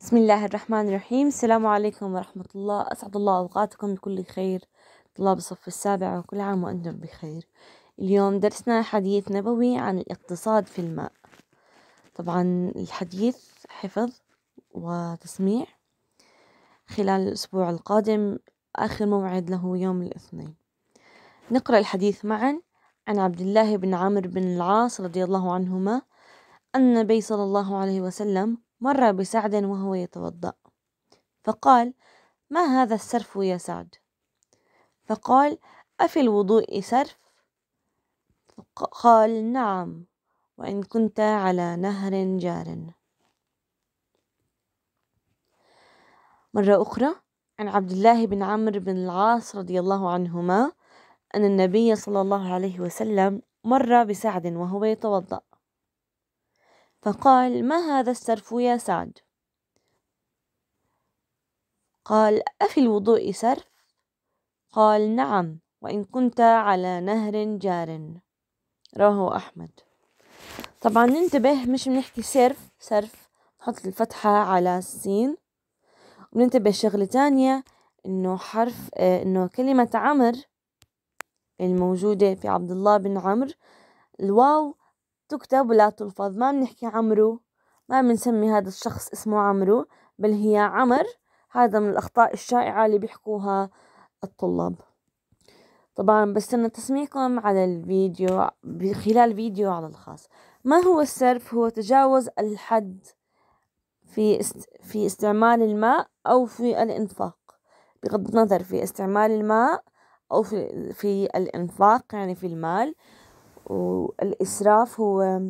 بسم الله الرحمن الرحيم السلام عليكم ورحمة الله أسعد الله أوقاتكم بكل خير طلاب الصف السابع وكل عام وأنتم بخير اليوم درسنا حديث نبوي عن الاقتصاد في الماء طبعا الحديث حفظ وتسميع خلال الأسبوع القادم آخر موعد له يوم الاثنين نقرأ الحديث معا عن عبد الله بن عمرو بن العاص رضي الله عنهما أن النبي صلى الله عليه وسلم مر بسعد وهو يتوضأ فقال ما هذا السرف يا سعد فقال أفي الوضوء سرف قال نعم وإن كنت على نهر جار مرة أخرى عن عبد الله بن عمرو بن العاص رضي الله عنهما أن النبي صلى الله عليه وسلم مر بسعد وهو يتوضأ فقال ما هذا السرف يا سعد قال أفي الوضوء سرف قال نعم وإن كنت على نهر جار راه أحمد طبعا ننتبه مش بنحكي سرف سرف نحط الفتحة على السين وننتبه شغلة تانية إنه حرف آه، إنه كلمة عمر الموجودة في عبد الله بن عمر الواو تكتب ولا تلفظ ما بنحكي عمرو ما بنسمي هذا الشخص اسمه عمرو بل هي عمر هذا من الأخطاء الشائعة اللي بيحكوها الطلاب طبعا بستنى تسميعكم على الفيديو خلال فيديو على الخاص ما هو السرف هو تجاوز الحد في است... في استعمال الماء أو في الإنفاق بغض النظر في استعمال الماء أو في, في الإنفاق يعني في المال والإسراف هو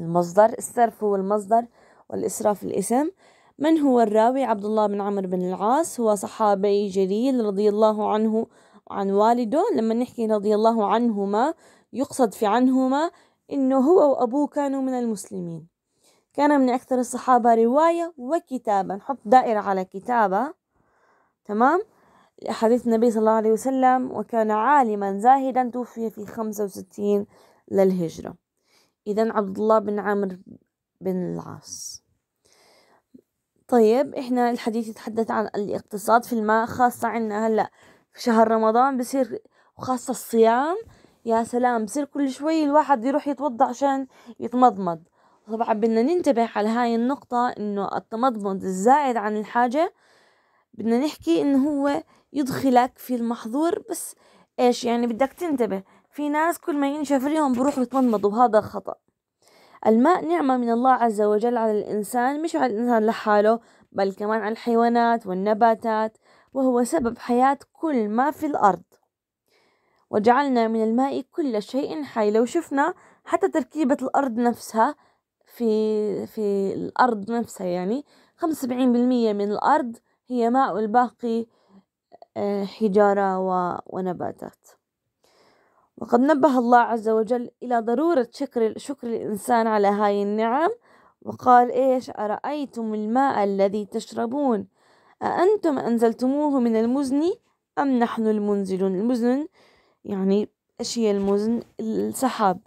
المصدر السرف هو المصدر والإسراف الاسم من هو الراوي عبد الله بن عمرو بن العاص هو صحابي جليل رضي الله عنه عن والده لما نحكي رضي الله عنهما يقصد في عنهما إنه هو وأبوه كانوا من المسلمين كان من أكثر الصحابة رواية وكتابة نحط دائرة على كتابة تمام حديث النبي صلى الله عليه وسلم وكان عالما زاهدا توفي في خمسة وستين للهجرة إذا عبد الله بن عامر بن العاص طيب إحنا الحديث يتحدث عن الاقتصاد في الماء خاصة عنا هلأ في شهر رمضان بصير وخاصة الصيام يا سلام بصير كل شوي الواحد يروح يتوضع عشان يتمضمض طبعا بدنا ننتبه على هاي النقطة إنه التمضمض الزائد عن الحاجة بدنا نحكي إنه هو يدخلك في المحظور بس ايش يعني بدك تنتبه في ناس كل ما ينشف ليهم بروحوا يتمضمضوا وهذا خطأ الماء نعمة من الله عز وجل على الإنسان مش على الإنسان لحاله بل كمان على الحيوانات والنباتات وهو سبب حياة كل ما في الأرض وجعلنا من الماء كل شيء حي لو شفنا حتى تركيبة الأرض نفسها في في الأرض نفسها يعني خمسة وسبعين بالمية من الأرض هي ماء والباقي آه، حجارة ونباتات وقد نبه الله عز وجل إلى ضرورة شكر, شكر الإنسان على هاي النعم وقال إيش أرأيتم الماء الذي تشربون أأنتم أنزلتموه من المزن أم نحن المنزلون المزن يعني إيش هي المزن السحاب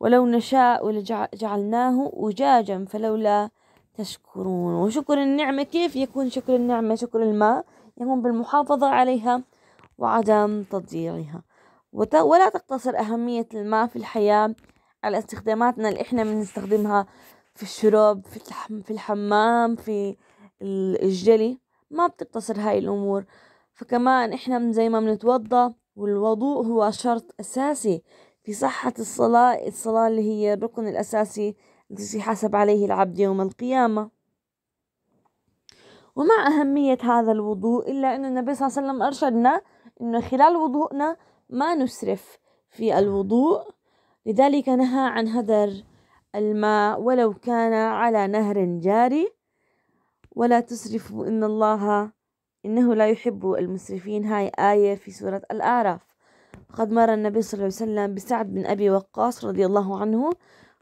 ولو نشاء لجعلناه أجاجا فلولا تشكرون وشكر النعمة كيف يكون شكر النعمة شكر الماء يقوم بالمحافظة عليها وعدم تضييعها ولا تقتصر أهمية الماء في الحياة على استخداماتنا اللي إحنا بنستخدمها في الشرب في, الحم في الحمام في الجلي ما بتقتصر هاي الأمور فكمان إحنا زي ما بنتوضى والوضوء هو شرط أساسي في صحة الصلاة الصلاة اللي هي الركن الأساسي اللي سيحاسب عليه العبد يوم القيامة ومع أهمية هذا الوضوء إلا أن النبي صلى الله عليه وسلم أرشدنا أنه خلال وضوءنا ما نسرف في الوضوء لذلك نهى عن هدر الماء ولو كان على نهر جاري ولا تسرفوا إن الله إنه لا يحب المسرفين هاي آية في سورة الأعراف قد مر النبي صلى الله عليه وسلم بسعد بن أبي وقاص رضي الله عنه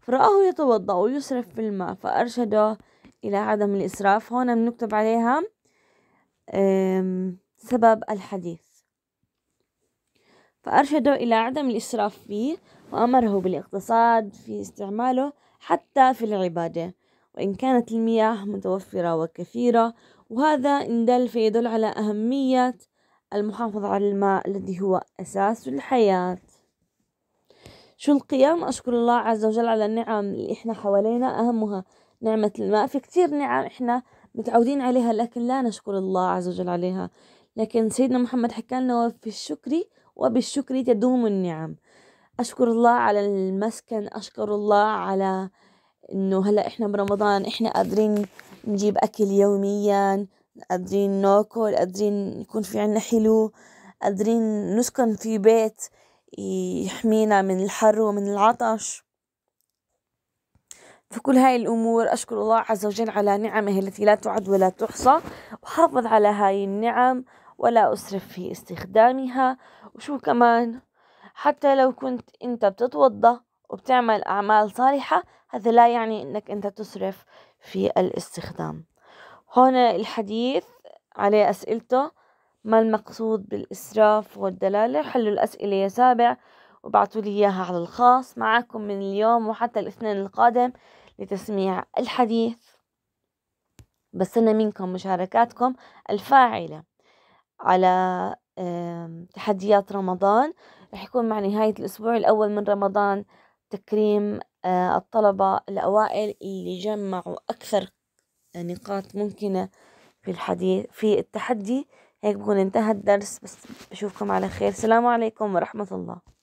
فرآه يتوضأ ويسرف في الماء فأرشده إلى عدم الإسراف هون بنكتب عليها سبب الحديث فأرشده إلى عدم الإسراف فيه وأمره بالاقتصاد في استعماله حتى في العبادة وإن كانت المياه متوفرة وكثيرة وهذا إن دل فيدل على أهمية المحافظة على الماء الذي هو أساس الحياة شو القيم؟ أشكر الله عز وجل على النعم اللي إحنا حوالينا أهمها نعمة الماء في كتير نعم إحنا متعودين عليها لكن لا نشكر الله عز وجل عليها لكن سيدنا محمد حكى لنا في الشكر وبالشكر تدوم النعم أشكر الله على المسكن أشكر الله على إنه هلا إحنا برمضان إحنا قادرين نجيب أكل يوميا قادرين ناكل قادرين يكون في عنا حلو قادرين نسكن في بيت يحمينا من الحر ومن العطش في كل هاي الأمور أشكر الله عز وجل على نعمه التي لا تعد ولا تحصى وحافظ على هاي النعم ولا أسرف في استخدامها وشو كمان حتى لو كنت أنت بتتوضأ وبتعمل أعمال صالحة هذا لا يعني أنك أنت تسرف في الاستخدام هنا الحديث عليه أسئلته ما المقصود بالإسراف والدلالة حلوا الأسئلة يا سابع وابعتوا لي إياها على الخاص معكم من اليوم وحتى الاثنين القادم لتسميع الحديث بستنى منكم مشاركاتكم الفاعلة على تحديات رمضان رح يكون مع نهاية الأسبوع الأول من رمضان تكريم آه، الطلبة الأوائل اللي جمعوا أكثر نقاط ممكنة في الحديث في التحدي هيك بكون انتهى الدرس بس بشوفكم على خير سلام عليكم ورحمة الله